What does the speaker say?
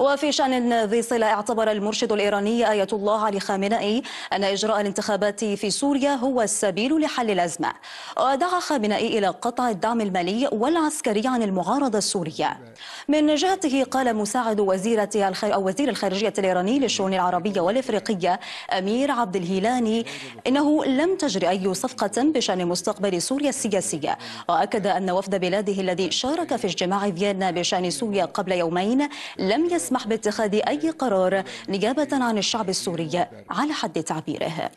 وفي شأن ذي صلة اعتبر المرشد الإيراني آية الله علي خامنئي أن إجراء الانتخابات في سوريا هو السبيل لحل الأزمة ودعا خامنئي إلى قطع الدعم المالي والعسكري عن المعارضة السورية من جهته قال مساعد وزيرة الخير أو وزير الخارجية الإيراني للشؤون العربية والإفريقية أمير عبد الهيلاني إنه لم تجري أي صفقة بشأن مستقبل سوريا السياسية وأكد أن وفد بلاده الذي شارك في اجتماع فيينا بشأن سوريا قبل يومين لم يس يسمح باتخاذ أي قرار نيابة عن الشعب السوري على حد تعبيره